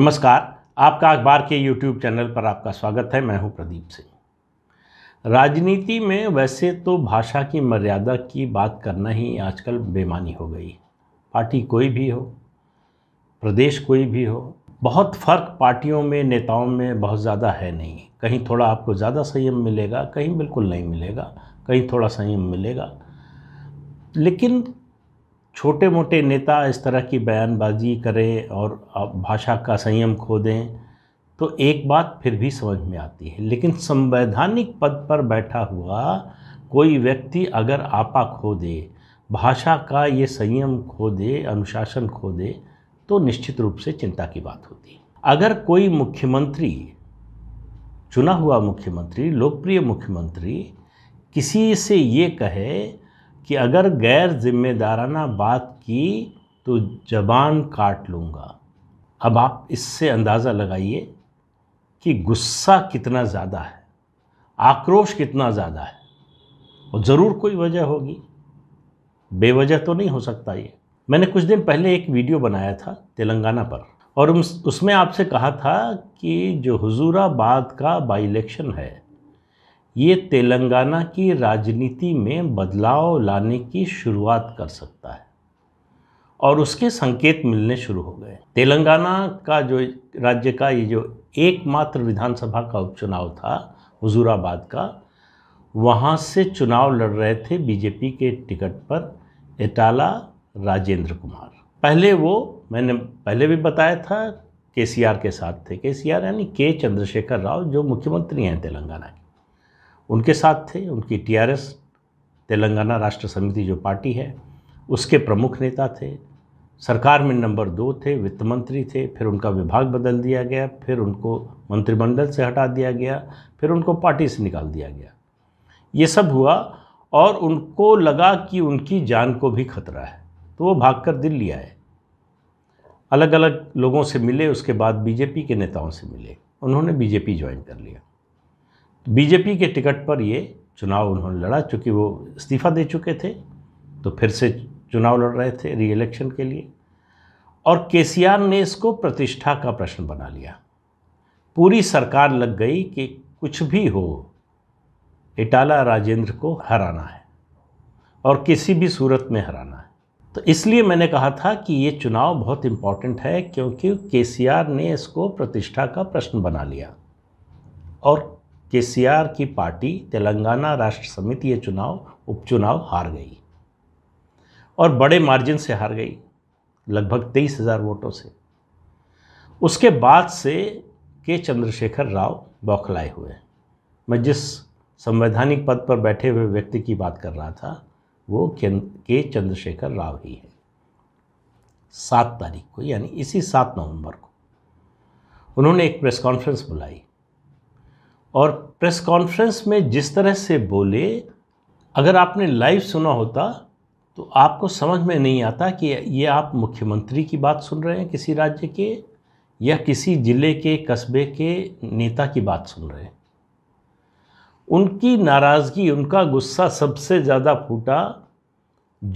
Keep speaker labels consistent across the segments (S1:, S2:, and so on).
S1: नमस्कार आपका अखबार के यूट्यूब चैनल पर आपका स्वागत है मैं हूं प्रदीप सिंह राजनीति में वैसे तो भाषा की मर्यादा की बात करना ही आजकल बेमानी हो गई पार्टी कोई भी हो प्रदेश कोई भी हो बहुत फ़र्क पार्टियों में नेताओं में बहुत ज़्यादा है नहीं कहीं थोड़ा आपको ज़्यादा संयम मिलेगा कहीं बिल्कुल नहीं मिलेगा कहीं थोड़ा संयम मिलेगा लेकिन छोटे मोटे नेता इस तरह की बयानबाजी करें और भाषा का संयम खो दें तो एक बात फिर भी समझ में आती है लेकिन संवैधानिक पद पर बैठा हुआ कोई व्यक्ति अगर आपा खो दे भाषा का ये संयम खो दे अनुशासन खो दे तो निश्चित रूप से चिंता की बात होती है अगर कोई मुख्यमंत्री चुना हुआ मुख्यमंत्री लोकप्रिय मुख्यमंत्री किसी से ये कहे कि अगर गैर ज़िम्मेदाराना बात की तो जबान काट लूँगा अब आप इससे अंदाज़ा लगाइए कि गुस्सा कितना ज़्यादा है आक्रोश कितना ज़्यादा है और ज़रूर कोई वजह होगी बेवजह तो नहीं हो सकता ये मैंने कुछ दिन पहले एक वीडियो बनाया था तेलंगाना पर और उसमें आपसे कहा था कि जो हजूराबाद का बाई इलेक्शन है ये तेलंगाना की राजनीति में बदलाव लाने की शुरुआत कर सकता है और उसके संकेत मिलने शुरू हो गए तेलंगाना का जो राज्य का ये जो एकमात्र विधानसभा का उपचुनाव था हुजूराबाद का वहाँ से चुनाव लड़ रहे थे बीजेपी के टिकट पर इटाला राजेंद्र कुमार पहले वो मैंने पहले भी बताया था के के साथ थे के यानी के चंद्रशेखर राव जो मुख्यमंत्री हैं तेलंगाना के उनके साथ थे उनकी टीआरएस तेलंगाना राष्ट्र समिति जो पार्टी है उसके प्रमुख नेता थे सरकार में नंबर दो थे वित्त मंत्री थे फिर उनका विभाग बदल दिया गया फिर उनको मंत्रिमंडल से हटा दिया गया फिर उनको पार्टी से निकाल दिया गया ये सब हुआ और उनको लगा कि उनकी जान को भी खतरा है तो वो कर दिल्ली आए अलग अलग लोगों से मिले उसके बाद बीजेपी के नेताओं से मिले उन्होंने बीजेपी ज्वाइन कर लिया बीजेपी के टिकट पर ये चुनाव उन्होंने लड़ा चूँकि वो इस्तीफ़ा दे चुके थे तो फिर से चुनाव लड़ रहे थे री इलेक्शन के लिए और के ने इसको प्रतिष्ठा का प्रश्न बना लिया पूरी सरकार लग गई कि कुछ भी हो इटाला राजेंद्र को हराना है और किसी भी सूरत में हराना है तो इसलिए मैंने कहा था कि ये चुनाव बहुत इम्पॉर्टेंट है क्योंकि केसीआर ने इसको प्रतिष्ठा का प्रश्न बना लिया और केसीआर की पार्टी तेलंगाना राष्ट्र समिति ये चुनाव उपचुनाव हार गई और बड़े मार्जिन से हार गई लगभग तेईस हज़ार वोटों से उसके बाद से के चंद्रशेखर राव बौखलाए हुए मैं जिस संवैधानिक पद पर बैठे हुए व्यक्ति की बात कर रहा था वो के चंद्रशेखर राव ही है सात तारीख को यानी इसी सात नवंबर को उन्होंने एक प्रेस कॉन्फ्रेंस बुलाई और प्रेस कॉन्फ्रेंस में जिस तरह से बोले अगर आपने लाइव सुना होता तो आपको समझ में नहीं आता कि ये आप मुख्यमंत्री की बात सुन रहे हैं किसी राज्य के या किसी ज़िले के कस्बे के नेता की बात सुन रहे हैं उनकी नाराज़गी उनका गुस्सा सबसे ज़्यादा फूटा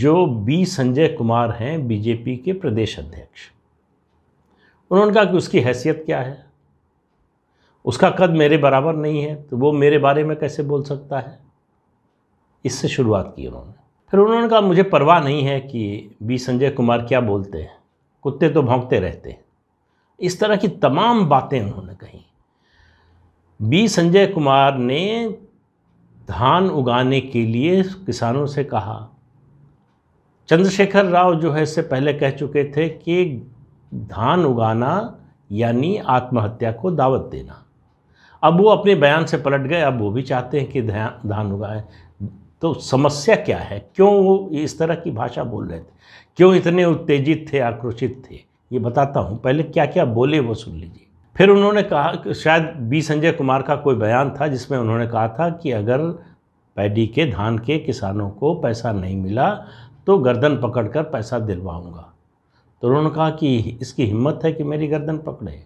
S1: जो बी संजय कुमार हैं बीजेपी के प्रदेश अध्यक्ष उन्होंने कहा कि उसकी हैसियत क्या है उसका कद मेरे बराबर नहीं है तो वो मेरे बारे में कैसे बोल सकता है इससे शुरुआत की उन्होंने फिर उन्होंने कहा मुझे परवाह नहीं है कि बी संजय कुमार क्या बोलते हैं कुत्ते तो भोंकते रहते हैं इस तरह की तमाम बातें उन्होंने कही बी संजय कुमार ने धान उगाने के लिए किसानों से कहा चंद्रशेखर राव जो है इससे पहले कह चुके थे कि धान उगाना यानी आत्महत्या को दावत देना अब वो अपने बयान से पलट गए अब वो भी चाहते हैं कि धान उगाए तो समस्या क्या है क्यों वो इस तरह की भाषा बोल रहे थे क्यों इतने उत्तेजित थे आक्रोशित थे ये बताता हूँ पहले क्या क्या बोले वो सुन लीजिए फिर उन्होंने कहा कि शायद बी संजय कुमार का कोई बयान था जिसमें उन्होंने कहा था कि अगर पैडी के धान के किसानों को पैसा नहीं मिला तो गर्दन पकड़कर पैसा दिलवाऊंगा तो उन्होंने कहा कि इसकी हिम्मत है कि मेरी गर्दन पकड़े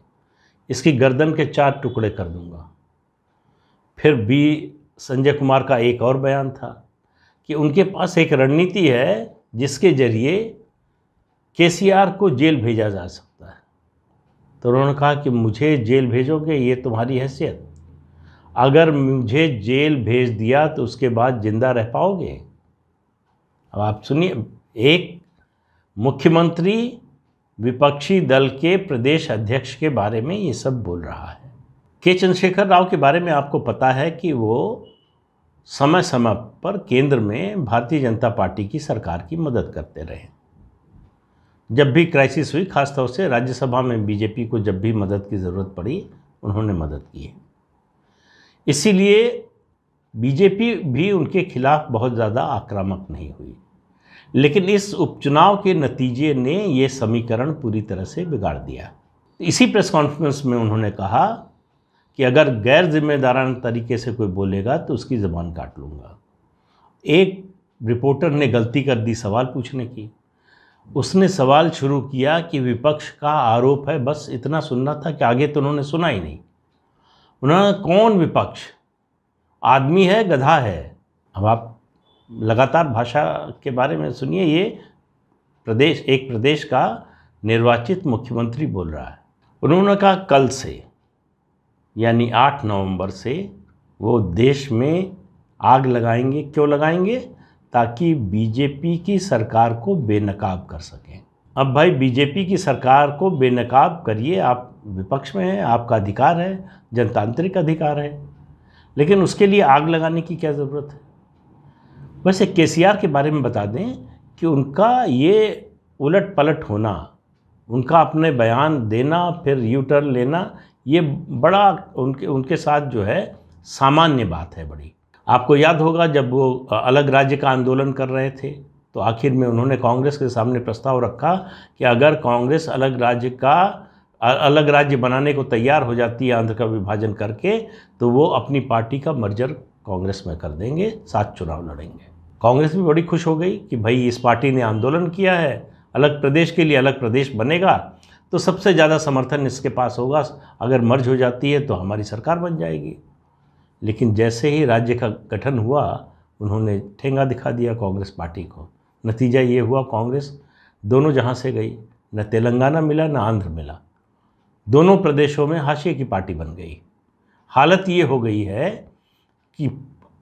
S1: इसकी गर्दन के चार टुकड़े कर दूंगा फिर बी संजय कुमार का एक और बयान था कि उनके पास एक रणनीति है जिसके जरिए केसीआर को जेल भेजा जा सकता है तो उन्होंने कहा कि मुझे जेल भेजोगे ये तुम्हारी हैसियत अगर मुझे जेल भेज दिया तो उसके बाद ज़िंदा रह पाओगे अब आप सुनिए एक मुख्यमंत्री विपक्षी दल के प्रदेश अध्यक्ष के बारे में ये सब बोल रहा है के चंद्रशेखर राव के बारे में आपको पता है कि वो समय समय पर केंद्र में भारतीय जनता पार्टी की सरकार की मदद करते रहे जब भी क्राइसिस हुई खासतौर से राज्यसभा में बीजेपी को जब भी मदद की ज़रूरत पड़ी उन्होंने मदद की है इसीलिए बीजेपी भी उनके खिलाफ बहुत ज़्यादा आक्रामक नहीं हुई लेकिन इस उपचुनाव के नतीजे ने ये समीकरण पूरी तरह से बिगाड़ दिया इसी प्रेस कॉन्फ्रेंस में उन्होंने कहा कि अगर गैर जिम्मेदारान तरीके से कोई बोलेगा तो उसकी ज़बान काट लूँगा एक रिपोर्टर ने गलती कर दी सवाल पूछने की उसने सवाल शुरू किया कि विपक्ष का आरोप है बस इतना सुनना था कि आगे तो उन्होंने सुना ही नहीं उन्होंने कौन विपक्ष आदमी है गधा है अब आप लगातार भाषा के बारे में सुनिए ये प्रदेश एक प्रदेश का निर्वाचित मुख्यमंत्री बोल रहा है उन्होंने कहा कल से यानी 8 नवंबर से वो देश में आग लगाएंगे क्यों लगाएंगे ताकि बीजेपी की सरकार को बेनकाब कर सकें अब भाई बीजेपी की सरकार को बेनकाब करिए आप विपक्ष में हैं आपका अधिकार है जनतांत्रिक अधिकार है लेकिन उसके लिए आग लगाने की क्या ज़रूरत है वैसे के के बारे में बता दें कि उनका ये उलट पलट होना उनका अपने बयान देना फिर यू टर्न लेना ये बड़ा उनके उनके साथ जो है सामान्य बात है बड़ी आपको याद होगा जब वो अलग राज्य का आंदोलन कर रहे थे तो आखिर में उन्होंने कांग्रेस के सामने प्रस्ताव रखा कि अगर कांग्रेस अलग राज्य का अलग राज्य बनाने को तैयार हो जाती है आंध्र का विभाजन करके तो वो अपनी पार्टी का मर्जर कांग्रेस में कर देंगे साथ चुनाव लड़ेंगे कांग्रेस भी बड़ी खुश हो गई कि भाई इस पार्टी ने आंदोलन किया है अलग प्रदेश के लिए अलग प्रदेश बनेगा तो सबसे ज़्यादा समर्थन इसके पास होगा अगर मर्ज हो जाती है तो हमारी सरकार बन जाएगी लेकिन जैसे ही राज्य का गठन हुआ उन्होंने ठेंगा दिखा दिया कांग्रेस पार्टी को नतीजा ये हुआ कांग्रेस दोनों जहाँ से गई न तेलंगाना मिला न आंध्र मिला दोनों प्रदेशों में हाशिए की पार्टी बन गई हालत ये हो गई है कि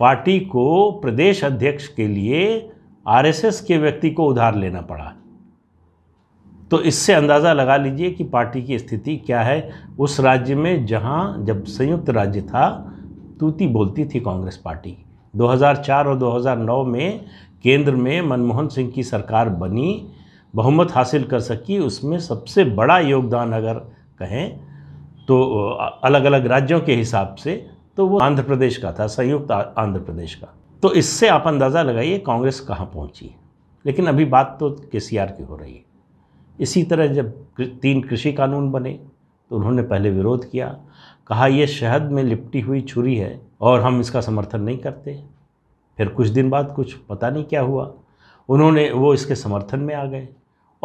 S1: पार्टी को प्रदेश अध्यक्ष के लिए आरएसएस के व्यक्ति को उधार लेना पड़ा तो इससे अंदाज़ा लगा लीजिए कि पार्टी की स्थिति क्या है उस राज्य में जहां जब संयुक्त राज्य था तूती बोलती थी कांग्रेस पार्टी 2004 और 2009 में केंद्र में मनमोहन सिंह की सरकार बनी बहुमत हासिल कर सकी उसमें सबसे बड़ा योगदान अगर कहें तो अलग अलग राज्यों के हिसाब से तो वो आंध्र प्रदेश का था संयुक्त आंध्र प्रदेश का तो इससे आप अंदाज़ा लगाइए कांग्रेस कहाँ पहुँची लेकिन अभी बात तो के की हो रही है इसी तरह जब तीन कृषि कानून बने तो उन्होंने पहले विरोध किया कहा यह शहद में लिपटी हुई छुरी है और हम इसका समर्थन नहीं करते फिर कुछ दिन बाद कुछ पता नहीं क्या हुआ उन्होंने वो इसके समर्थन में आ गए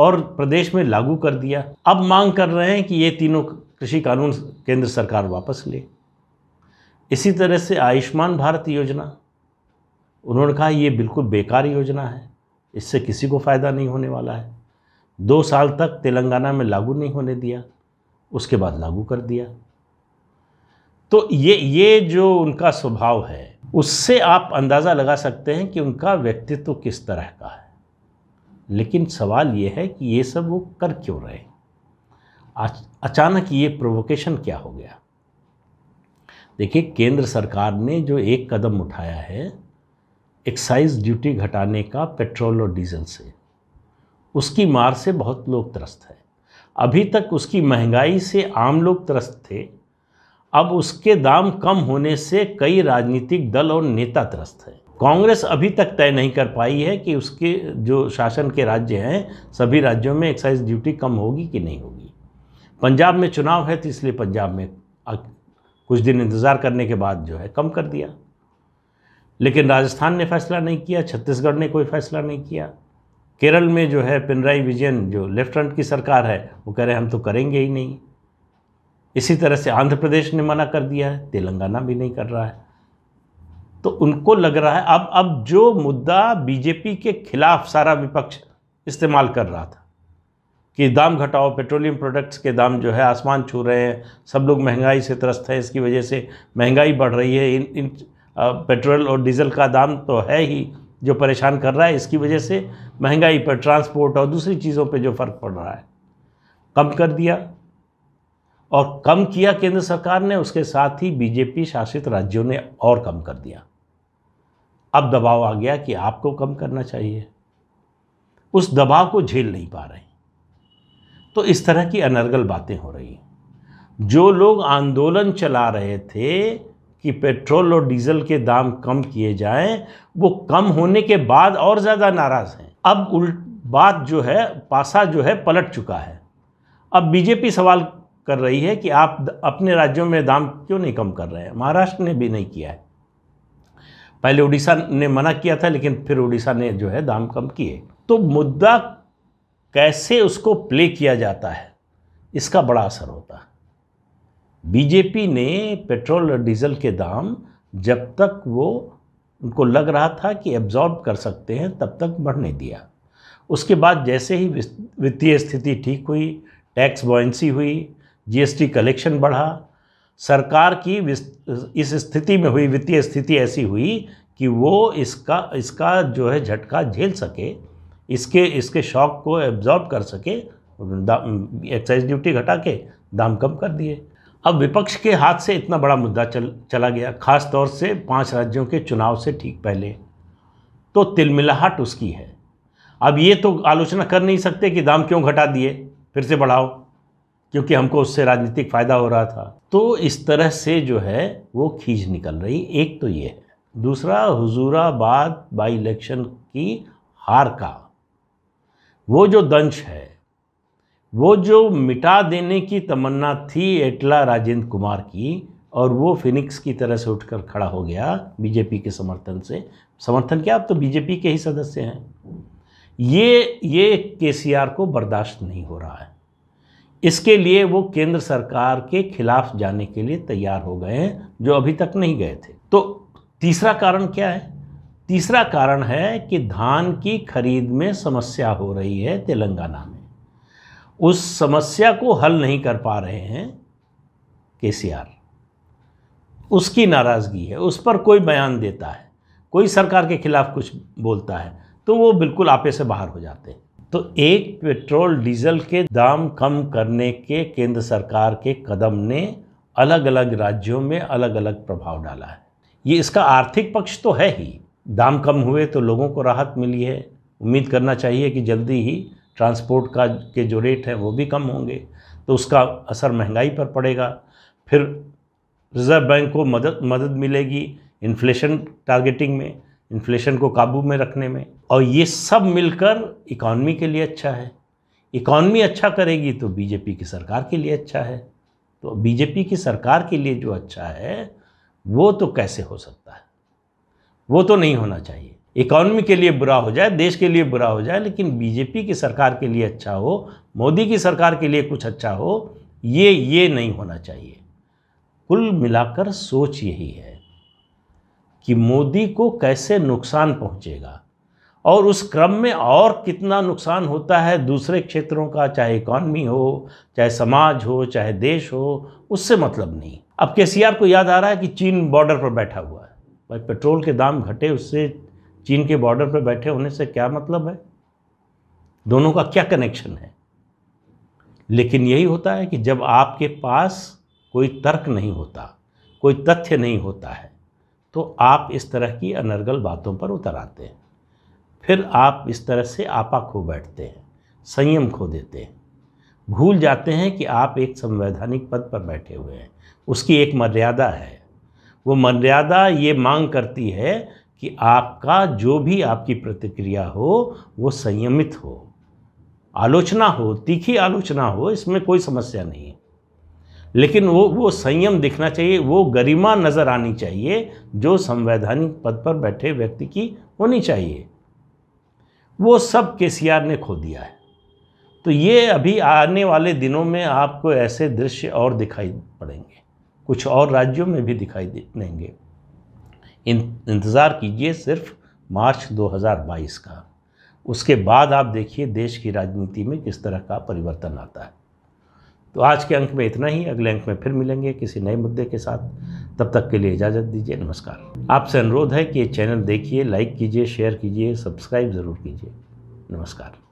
S1: और प्रदेश में लागू कर दिया अब मांग कर रहे हैं कि ये तीनों कृषि कानून केंद्र सरकार वापस ले इसी तरह से आयुष्मान भारत योजना उन्होंने कहा ये बिल्कुल बेकार योजना है इससे किसी को फ़ायदा नहीं होने वाला है दो साल तक तेलंगाना में लागू नहीं होने दिया उसके बाद लागू कर दिया तो ये ये जो उनका स्वभाव है उससे आप अंदाज़ा लगा सकते हैं कि उनका व्यक्तित्व किस तरह का है लेकिन सवाल ये है कि ये सब वो कर क्यों रहे अचानक ये प्रोवोकेशन क्या हो गया देखिए केंद्र सरकार ने जो एक कदम उठाया है एक्साइज ड्यूटी घटाने का पेट्रोल और डीजल से उसकी मार से बहुत लोग त्रस्त हैं अभी तक उसकी महंगाई से आम लोग त्रस्त थे अब उसके दाम कम होने से कई राजनीतिक दल और नेता त्रस्त हैं कांग्रेस अभी तक तय नहीं कर पाई है कि उसके जो शासन के राज्य हैं सभी राज्यों में एक्साइज ड्यूटी कम होगी कि नहीं होगी पंजाब में चुनाव है तो इसलिए पंजाब में कुछ दिन इंतज़ार करने के बाद जो है कम कर दिया लेकिन राजस्थान ने फैसला नहीं किया छत्तीसगढ़ ने कोई फैसला नहीं किया केरल में जो है पिनराई विजयन जो लेफ्ट फ्रंट की सरकार है वो कह रहे हम तो करेंगे ही नहीं इसी तरह से आंध्र प्रदेश ने मना कर दिया है तेलंगाना भी नहीं कर रहा है तो उनको लग रहा है अब अब जो मुद्दा बीजेपी के खिलाफ सारा विपक्ष इस्तेमाल कर रहा था कि दाम घटाओ पेट्रोलियम प्रोडक्ट्स के दाम जो है आसमान छू रहे हैं सब लोग महंगाई से त्रस्त हैं इसकी वजह से महंगाई बढ़ रही है इन इन पेट्रोल और डीजल का दाम तो है ही जो परेशान कर रहा है इसकी वजह से महंगाई पर ट्रांसपोर्ट और दूसरी चीज़ों पे जो फ़र्क पड़ रहा है कम कर दिया और कम किया केंद्र सरकार ने उसके साथ ही बीजेपी शासित राज्यों ने और कम कर दिया अब दबाव आ गया कि आपको कम करना चाहिए उस दबाव को झेल नहीं पा रहे तो इस तरह की अनर्गल बातें हो रही जो लोग आंदोलन चला रहे थे कि पेट्रोल और डीजल के दाम कम किए जाएं वो कम होने के बाद और ज़्यादा नाराज़ हैं अब उल्ट बात जो है पासा जो है पलट चुका है अब बीजेपी सवाल कर रही है कि आप अपने राज्यों में दाम क्यों नहीं कम कर रहे हैं महाराष्ट्र ने भी नहीं किया है पहले उड़ीसा ने मना किया था लेकिन फिर उड़ीसा ने जो है दाम कम किए तो मुद्दा कैसे उसको प्ले किया जाता है इसका बड़ा असर होता है बीजेपी ने पेट्रोल और डीजल के दाम जब तक वो उनको लग रहा था कि एब्जॉर्ब कर सकते हैं तब तक बढ़ने दिया उसके बाद जैसे ही वित्तीय स्थिति ठीक हुई टैक्स बॉयसी हुई जीएसटी कलेक्शन बढ़ा सरकार की इस स्थिति में हुई वित्तीय स्थिति ऐसी हुई कि वो इसका इसका जो है झटका झेल सके इसके इसके शौक को एब्जॉर्ब कर सके एक्साइज ड्यूटी घटा के दाम कम कर दिए अब विपक्ष के हाथ से इतना बड़ा मुद्दा चल चला गया खास तौर से पांच राज्यों के चुनाव से ठीक पहले तो तिलमिलाहट उसकी है अब ये तो आलोचना कर नहीं सकते कि दाम क्यों घटा दिए फिर से बढ़ाओ क्योंकि हमको उससे राजनीतिक फ़ायदा हो रहा था तो इस तरह से जो है वो खींच निकल रही एक तो ये है दूसरा हजूराबाद बाई इलेक्शन की हार का वो जो दंश है वो जो मिटा देने की तमन्ना थी एटला राजेंद्र कुमार की और वो फिनिक्स की तरह से उठकर खड़ा हो गया बीजेपी के समर्थन से समर्थन क्या आप तो बीजेपी के ही सदस्य हैं ये ये के को बर्दाश्त नहीं हो रहा है इसके लिए वो केंद्र सरकार के खिलाफ जाने के लिए तैयार हो गए हैं जो अभी तक नहीं गए थे तो तीसरा कारण क्या है तीसरा कारण है कि धान की खरीद में समस्या हो रही है तेलंगाना में उस समस्या को हल नहीं कर पा रहे हैं केसीआर उसकी नाराज़गी है उस पर कोई बयान देता है कोई सरकार के खिलाफ कुछ बोलता है तो वो बिल्कुल आपे से बाहर हो जाते हैं तो एक पेट्रोल डीजल के दाम कम करने के केंद्र सरकार के कदम ने अलग अलग राज्यों में अलग अलग प्रभाव डाला है ये इसका आर्थिक पक्ष तो है ही दाम कम हुए तो लोगों को राहत मिली है उम्मीद करना चाहिए कि जल्दी ही ट्रांसपोर्ट का के जो रेट हैं वो भी कम होंगे तो उसका असर महंगाई पर पड़ेगा फिर रिज़र्व बैंक को मदद मदद मिलेगी इन्फ्लेशन टारगेटिंग में इन्फ्लेशन को काबू में रखने में और ये सब मिलकर इकॉनमी के लिए अच्छा है इकॉनमी अच्छा करेगी तो बीजेपी की सरकार के लिए अच्छा है तो बीजेपी की सरकार के लिए जो अच्छा है वो तो कैसे हो सकता है वो तो नहीं होना चाहिए इकोनॉमी के लिए बुरा हो जाए देश के लिए बुरा हो जाए लेकिन बीजेपी की सरकार के लिए अच्छा हो मोदी की सरकार के लिए कुछ अच्छा हो ये ये नहीं होना चाहिए कुल मिलाकर सोच यही है कि मोदी को कैसे नुकसान पहुंचेगा और उस क्रम में और कितना नुकसान होता है दूसरे क्षेत्रों का चाहे इकॉनमी हो चाहे समाज हो चाहे देश हो उससे मतलब नहीं अब के को याद आ रहा है कि चीन बॉर्डर पर बैठा हुआ भाई पेट्रोल के दाम घटे उससे चीन के बॉर्डर पर बैठे होने से क्या मतलब है दोनों का क्या कनेक्शन है लेकिन यही होता है कि जब आपके पास कोई तर्क नहीं होता कोई तथ्य नहीं होता है तो आप इस तरह की अनर्गल बातों पर उतर आते हैं फिर आप इस तरह से आपा खो बैठते हैं संयम खो देते हैं भूल जाते हैं कि आप एक संवैधानिक पद पर बैठे हुए हैं उसकी एक मर्यादा है वो मर्यादा ये मांग करती है कि आपका जो भी आपकी प्रतिक्रिया हो वो संयमित हो आलोचना हो तीखी आलोचना हो इसमें कोई समस्या नहीं है लेकिन वो वो संयम दिखना चाहिए वो गरिमा नज़र आनी चाहिए जो संवैधानिक पद पर बैठे व्यक्ति की होनी चाहिए वो सब के ने खो दिया है तो ये अभी आने वाले दिनों में आपको ऐसे दृश्य और दिखाई पड़ेंगे कुछ और राज्यों में भी दिखाई दे देंगे इन इंतज़ार कीजिए सिर्फ मार्च 2022 का उसके बाद आप देखिए देश की राजनीति में किस तरह का परिवर्तन आता है तो आज के अंक में इतना ही अगले अंक में फिर मिलेंगे किसी नए मुद्दे के साथ तब तक के लिए इजाज़त दीजिए नमस्कार आपसे अनुरोध है कि ये चैनल देखिए लाइक कीजिए शेयर कीजिए सब्सक्राइब ज़रूर कीजिए नमस्कार